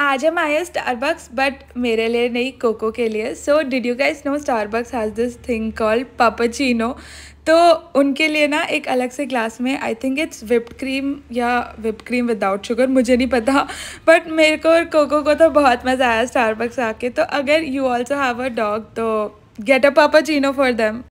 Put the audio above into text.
आज M I Starbucks but मेरे लिए नहीं कोको के लिए so did you guys know Starbucks has this thing called puppuccino तो उनके लिए ना एक अलग से ग्लास में I think it's whipped cream या विप क्रीम विदाउट शुगर मुझे नहीं पता बट मेरे को और कोको को तो बहुत मज़ा आया स्टारबक्स आके तो अगर you also have a dog तो get a cino for them